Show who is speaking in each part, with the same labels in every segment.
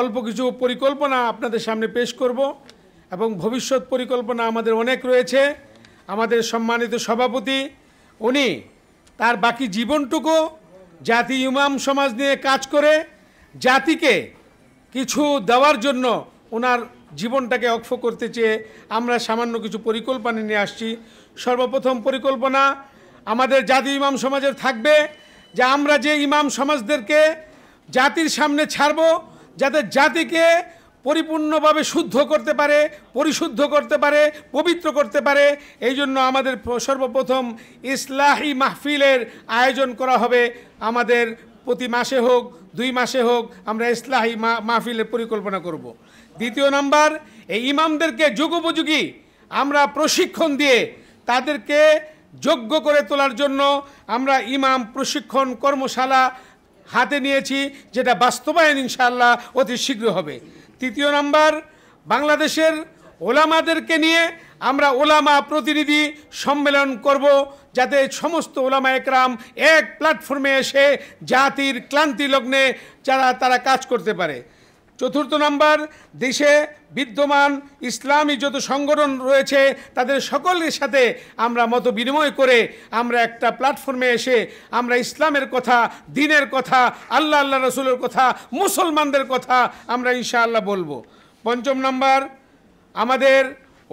Speaker 1: অল্প কিছু পরিকল্পনা আপনাদের সামনে পেশ করব এবং ভবিষ্যৎ পরিকল্পনা আমাদের অনেক রয়েছে আমাদের সম্মানিত সভাপতি উনি তার বাকি জীবনটুকু জাতি ইমাম সমাজ নিয়ে কাজ করে জাতিকে কিছু দেওয়ার জন্য ওনার জীবনটাকে অক্ষ করতে চেয়ে আমরা সামান্য কিছু পরিকল্পনা নিয়ে আসছি সর্বপ্রথম পরিকল্পনা আমাদের জাতি ইমাম সমাজের থাকবে যে আমরা যে ইমাম সমাজদেরকে জাতির সামনে ছাড়বো যাতে জাতিকে পরিপূর্ণভাবে শুদ্ধ করতে পারে পরিশুদ্ধ করতে পারে পবিত্র করতে পারে এই জন্য আমাদের সর্বপ্রথম ইসলাহি মাহফিলের আয়োজন করা হবে আমাদের প্রতি মাসে হোক দুই মাসে হোক আমরা ইসলাহি মাহফিলের পরিকল্পনা করব। দ্বিতীয় নাম্বার এই ইমামদেরকে যুগোপযোগী আমরা প্রশিক্ষণ দিয়ে তাদেরকে যোগ্য করে তোলার জন্য আমরা ইমাম প্রশিক্ষণ কর্মশালা হাতে নিয়েছি যেটা বাস্তবায়ন ইনশাল্লাহ অতি শীঘ্র হবে তৃতীয় নম্বর বাংলাদেশের ওলামাদেরকে নিয়ে আমরা ওলামা প্রতিনিধি সম্মেলন করব যাতে সমস্ত ওলামা একরাম এক প্ল্যাটফর্মে এসে জাতির ক্লান্তি লগ্নে যারা তারা কাজ করতে পারে চতুর্থ নম্বর দেশে বিদ্যমান ইসলামী যত সংগঠন রয়েছে তাদের সকলের সাথে আমরা মত বিনিময় করে আমরা একটা প্ল্যাটফর্মে এসে আমরা ইসলামের কথা দিনের কথা আল্লাহ আল্লাহ রসুলের কথা মুসলমানদের কথা আমরা ইনশাআল্লাহ বলবো পঞ্চম নম্বর আমাদের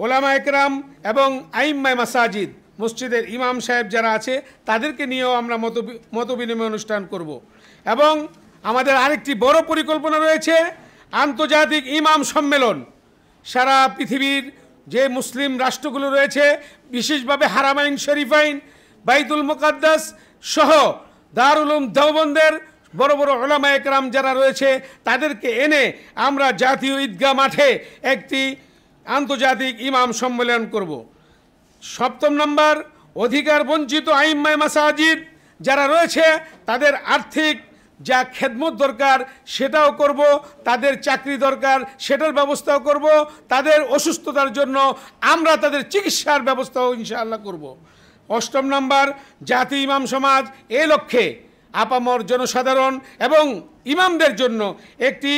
Speaker 1: ওলামা একরাম এবং আইম্মায় মাসাজিদ মসজিদের ইমাম সাহেব যারা আছে তাদেরকে নিয়েও আমরা মত মত বিনিময় অনুষ্ঠান করব এবং আমাদের আরেকটি বড় পরিকল্পনা রয়েছে আন্তর্জাতিক ইমাম সম্মেলন সারা পৃথিবীর যে মুসলিম রাষ্ট্রগুলো রয়েছে বিশেষভাবে হারামাইন আইন বাইতুল মোকাদ্দাস সহ দারুলুম দেওবন্দের বড় বড় ওলামা একরাম যারা রয়েছে তাদেরকে এনে আমরা জাতীয় ঈদগাহ মাঠে একটি আন্তর্জাতিক ইমাম সম্মেলন করব। সপ্তম নম্বর অধিকার বঞ্চিত আইম্মায় মাসাজিদ যারা রয়েছে তাদের আর্থিক যা খেদমত দরকার সেটাও করব তাদের চাকরি দরকার সেটার ব্যবস্থাও করব তাদের অসুস্থতার জন্য আমরা তাদের চিকিৎসার ব্যবস্থাও ইনশাআল্লাহ করব। অষ্টম নাম্বার জাতি ইমাম সমাজ এ লক্ষ্যে আপামর জনসাধারণ এবং ইমামদের জন্য একটি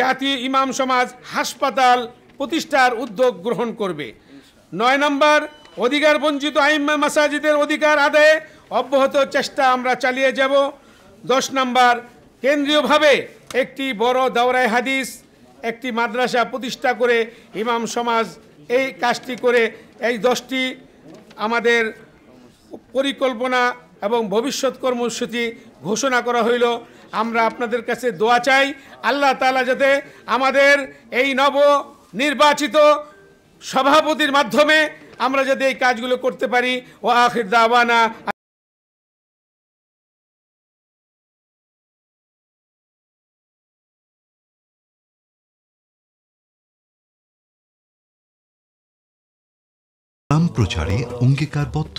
Speaker 1: জাতি ইমাম সমাজ হাসপাতাল প্রতিষ্ঠার উদ্যোগ গ্রহণ করবে নয় নম্বর অধিকার বঞ্চিত আইম্মা মাসাজিদের অধিকার আদায়ে অব্যাহত চেষ্টা আমরা চালিয়ে যাব দশ নাম্বার কেন্দ্রীয়ভাবে একটি বড় দাওরায় হাদিস একটি মাদ্রাসা প্রতিষ্ঠা করে ইমাম সমাজ এই কাজটি করে এই দশটি আমাদের পরিকল্পনা এবং ভবিষ্যৎ কর্মসূচি ঘোষণা করা হইল আমরা আপনাদের কাছে দোয়া চাই আল্লাহ তালা যাতে আমাদের এই নব নির্বাচিত সভাপতির মাধ্যমে আমরা যাতে এই কাজগুলো করতে পারি ও আখির দাওয়ানা প্রচারে অঙ্গীকারবদ্ধ